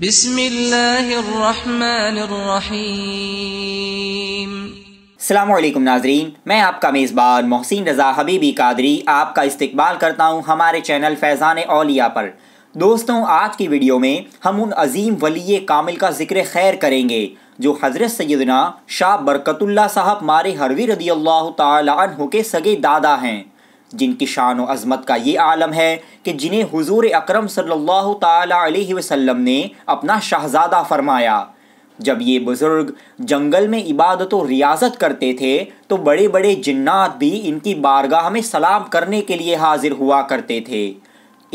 بسم الله الرحمن الرحيم अलैक्म नाजरीन मैं आपका मेज़बान मोहसिन रज़ा हबीबी कादरी आपका इस्तकबाल करता हूँ हमारे चैनल फैज़ान अलिया पर दोस्तों आज की वीडियो में हम उन अजीम वली कामिल का जिक्र खैर करेंगे जो हज़रत सैदना शाह बरकतुल्ला साहब मारे हरवी रदी अल्लाह तहु के सगे दादा हैं जिनकी शान व अज़मत का ये आलम है कि जिन्हें हुजूर अकरम सल्लल्लाहु अलैहि वसल्लम ने अपना शहज़ादा फरमाया जब ये बुज़ुर्ग जंगल में इबादत व रियाजत करते थे तो बड़े बड़े जिन्नात भी इनकी बारगाह में सलाम करने के लिए हाजिर हुआ करते थे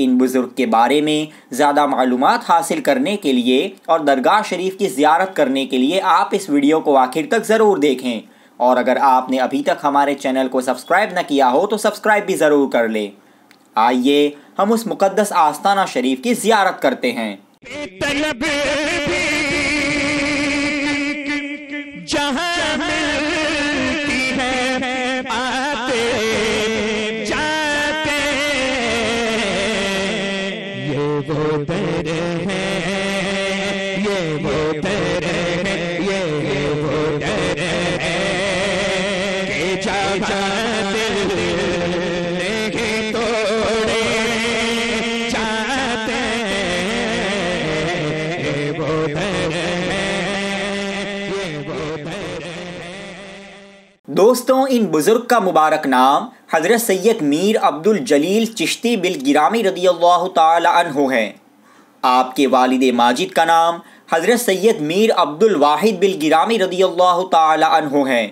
इन बुज़ुर्ग के बारे में ज़्यादा मालूम हासिल करने के लिए और दरगाह शरीफ की ज़्यारत करने के लिए आप इस वीडियो को आखिर तक ज़रूर देखें और अगर आपने अभी तक हमारे चैनल को सब्सक्राइब न किया हो तो सब्सक्राइब भी ज़रूर कर ले आइए हम उस मुकदस आस्ताना शरीफ की जियारत करते हैं तेरे हैं ये वो तेरे दोस्तों इन बुज़ुर्ग का मुबारक नाम हज़रत सैयद मीर अब्दुल जलील चिश्ती बिल गिरामी रदी अल्लाह तहो है आपके वालिद माजिद का नाम हज़रत सैयद मीर अब्दुल वाहिद बिल गिरामी रदी अल्लाह तहो हैं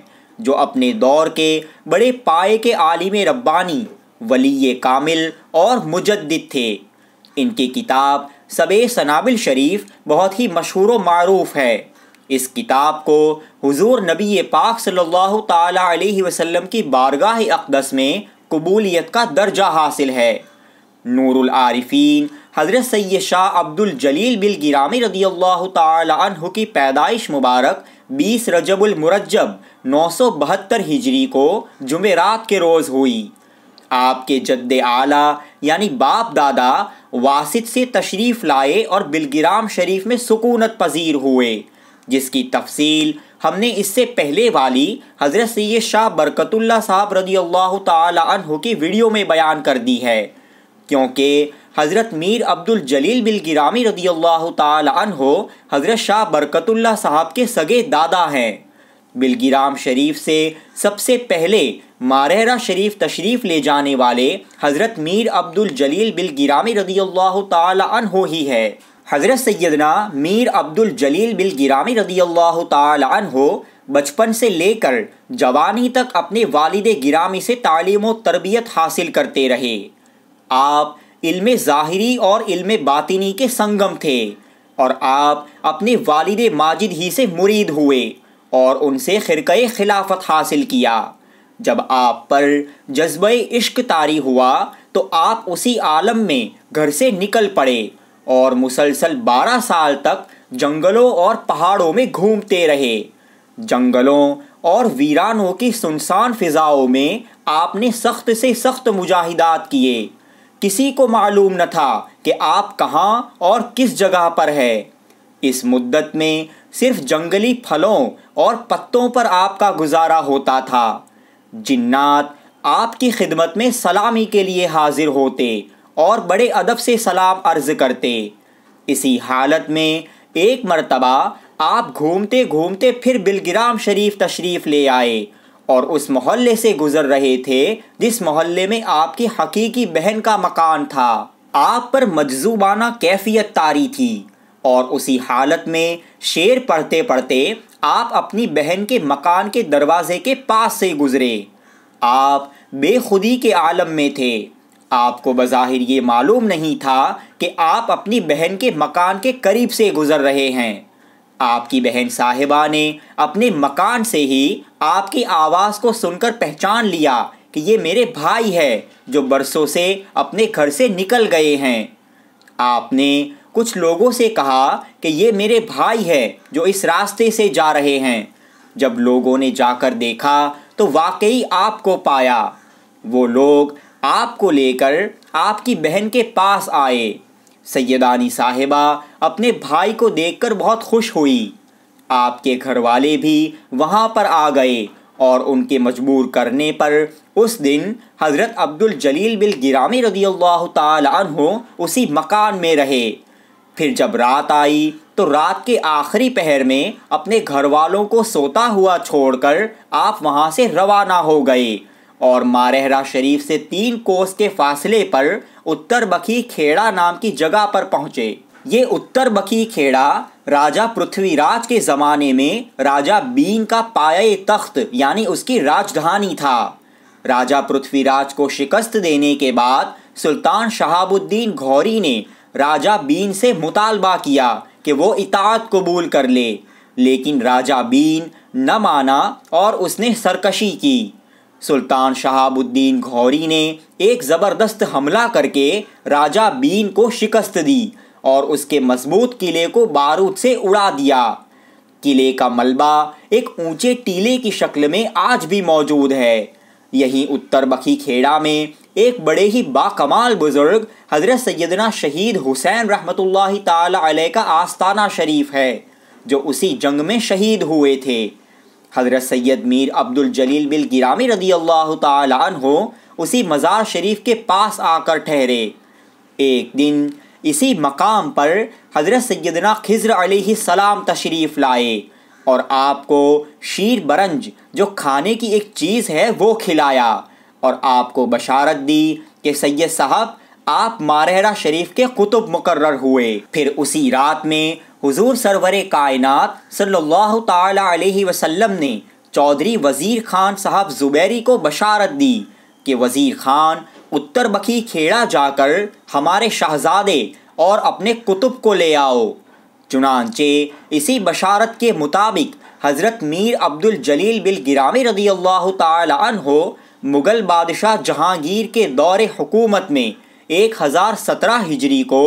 जो अपने दौर के बड़े पाए के आलिम रब्बानी वली कामिल और मुजद थे इनकी किताब सबे सनाबिल शरीफ बहुत ही मशहूर मरूफ़ है इस किताब को हुजूर नबी पाक सल्लल्लाहु ताला अलैहि वसल्लम की बारगाह अकदस में कबूलियत का दर्जा हासिल है नूरुल आरिफीन हज़रत सैद शाह अब्दुल जलील बिल गिरामी रदी अल्लाह तह की पैदाइश मुबारक 20 रजबुल मुरजब बहत्तर हिजरी को जुमेरात के रोज़ हुई आपके जद्द आला यानी बाप दादा वासित से तशरीफ़ लाए और बिलगिराम शरीफ में सुकूनत पजीर हुए जिसकी तफसील हमने इससे पहले वाली हज़रत सैद शाह बरकतुल्ला साहब रदी अल्लाह तहु की वीडियो में बयान कर दी है क्योंकि हज़रत मीर अब्दुल जलील बिल गिरामी रदी अल्लाह तहु हज़रत शाह बरकतुल्ला साहब के सगे दादा हैं बिलगिराम शरीफ से सबसे पहले मारहरा शरीफ तशरीफ़ ले जाने वाले हज़रत मीर अब्दुल जलील बिल गिरामी रदी अल्लाह तहु ही है हज़रत सैदना मीर अब्दुल जलील बिल गिरामी रदी अल्लाह तहो बचपन से लेकर जवानी तक अपने वालिद गिरामी से तालीम तरबियत हासिल करते रहे आप इल्म ज़ाहरी और इल्म बातिनी के संगम थे और आप अपने वालिद माजिद ही से मुरीद हुए और उनसे ख़िरक़ खिलाफत हासिल किया जब आप पर जज्ब इश्क तारी हुआ तो आप उसी आलम में घर से निकल पड़े और मुसलसल बारह साल तक जंगलों और पहाड़ों में घूमते रहे जंगलों और वीरानों की सुनसान फिजाओं में आपने सख्त से सख्त मुजाहिदात किए किसी को मालूम न था कि आप कहाँ और किस जगह पर है इस मुद्दत में सिर्फ जंगली फलों और पत्तों पर आपका गुजारा होता था जिन्नात आपकी खिदमत में सलामी के लिए हाजिर होते और बड़े अदब से सलाम अर्ज करते इसी हालत में एक मरतबा आप घूमते घूमते फिर बिलगिराम शरीफ तशरीफ़ ले आए और उस मोहल्ले से गुज़र रहे थे जिस मोहल्ले में आपकी हकीकी बहन का मकान था आप पर मजजूबाना कैफियत तारी थी और उसी हालत में शेर पढ़ते पढ़ते आप अपनी बहन के मकान के दरवाजे के पास से गुज़रे आप बेखुदी के आलम में थे आपको बज़ाहिर ये मालूम नहीं था कि आप अपनी बहन के मकान के करीब से गुज़र रहे हैं आपकी बहन साहिबा ने अपने मकान से ही आपकी आवाज़ को सुनकर पहचान लिया कि ये मेरे भाई है जो बरसों से अपने घर से निकल गए हैं आपने कुछ लोगों से कहा कि ये मेरे भाई है जो इस रास्ते से जा रहे हैं जब लोगों ने जाकर देखा तो वाकई आपको पाया वो लोग आपको लेकर आपकी बहन के पास आए सैदानी साहिबा अपने भाई को देखकर बहुत खुश हुई आपके घर वाले भी वहाँ पर आ गए और उनके मजबूर करने पर उस दिन हज़रत अब्दुल जलील बिल गिरामी रदी अल्लाह तु उसी मकान में रहे फिर जब रात आई तो रात के आखिरी पहर में अपने घर वालों को सोता हुआ छोड़कर आप वहाँ से रवाना हो गए और मारेहरा शरीफ से तीन कोस के फासले पर उत्तर बखी खेड़ा नाम की जगह पर पहुंचे ये उत्तर बखी खेड़ा राजा पृथ्वीराज के ज़माने में राजा बीन का पाए तख्त यानी उसकी राजधानी था राजा पृथ्वीराज को शिकस्त देने के बाद सुल्तान शहाबुद्दीन घौरी ने राजा बीन से मुतालबा किया कि वो इतात कबूल कर ले लेकिन राजा बीन न माना और उसने सरकशी की सुल्तान शहाबुद्दीन घौरी ने एक ज़बरदस्त हमला करके राजा बीन को शिकस्त दी और उसके मजबूत किले को बारूद से उड़ा दिया किले का मलबा एक ऊंचे टीले की शक्ल में आज भी मौजूद है यहीं उत्तर बखी खेड़ा में एक बड़े ही बाकमाल बुज़ुर्ग हज़रत सैदना शहीद हुसैन रहमत ला का आस्ताना शरीफ है जो उसी जंग में शहीद हुए थे हज़रत सैयद मीर अब्दुल जलील बिल गिरामी रदी अल्लाह हो उसी मज़ार शरीफ के पास आकर ठहरे एक दिन इसी मकाम पर हज़रत सैदना खिज्र सलाम तशरीफ़ लाए और आपको शीर बरंज जो खाने की एक चीज़ है वो खिलाया और आपको बशारत दी कि सैयद साहब आप मारहरा शरीफ के कुतुब मुकर हुए फिर उसी रात में हुजूर सरवर कायनात सल्लल्लाहु ताला अलैहि वसल्लम ने चौधरी वज़ीर खान साहब ज़ुबैरी को बशारत दी कि वज़ीर खान उत्तर बखी खेड़ा जाकर हमारे शहजादे और अपने कुतुब को ले आओ चुनानचे इसी बशारत के मुताबिक हज़रत मीर अब्दुल जलील बिल गिरामी रदी अल्लाह तहो मुग़ल बादशाह जहांगीर के दौरे हुकूमत में एक हज़ार सत्रह हिजरी को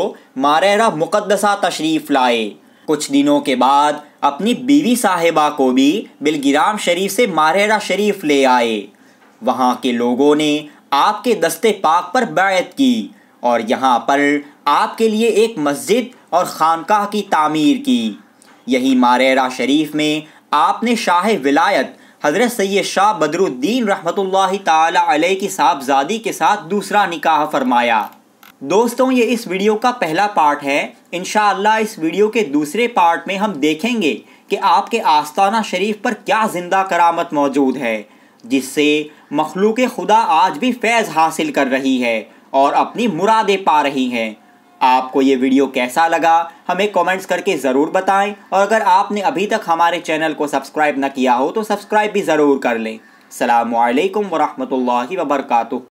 मारेरा मुकदसा तशरीफ़ लाए कुछ दिनों के बाद अपनी बीवी साहिबा को भी बिलगिराम शरीफ से मारेरा शरीफ ले आए वहाँ के लोगों ने आपके दस्ते पाक पर बैत की और यहाँ पर आपके लिए एक मस्जिद और खानकाह की तामीर की यही मारेरा शरीफ में आपने शाह विलायत हज़रत सैद शाह बदरुद्दीन रहमतुल्लाह ताली की साहबजादी के साथ दूसरा निकाह फरमाया दोस्तों ये इस वीडियो का पहला पार्ट है इन इस वीडियो के दूसरे पार्ट में हम देखेंगे कि आपके आस्ताना शरीफ पर क्या ज़िंदा करामत मौजूद है जिससे मखलूक खुदा आज भी फैज़ हासिल कर रही है और अपनी मुरादें पा रही हैं आपको ये वीडियो कैसा लगा हमें कमेंट्स करके ज़रूर बताएं और अगर आपने अभी तक हमारे चैनल को सब्सक्राइब न किया हो तो सब्सक्राइब भी ज़रूर कर लें अल्लाम वरहमल वर्का